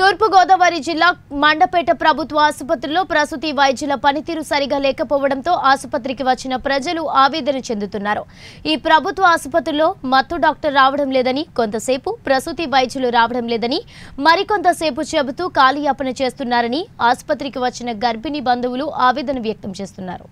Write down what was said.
తూర్పుగోదావరి జిల్లా మండపేట ప్రభుత్వ ఆసుపత్రిలో ప్రసూతి వైద్యుల పనితీరు సరిగా లేకపోవడంతో ఆసుపత్రికి వచ్చిన ప్రజలు ఆవేదన చెందుతున్నారు ఈ ప్రభుత్వ ఆసుపత్రిలో మత్తు డాక్టర్ రావడం లేదని కొంతసేపు ప్రసూతి వైద్యులు రావడం లేదని మరికొంతసేపు చెబుతూ కాలియాపన చేస్తున్నారని ఆసుపత్రికి వచ్చిన గర్భిణీ బంధువులు ఆవేదన వ్యక్తం చేస్తున్నారు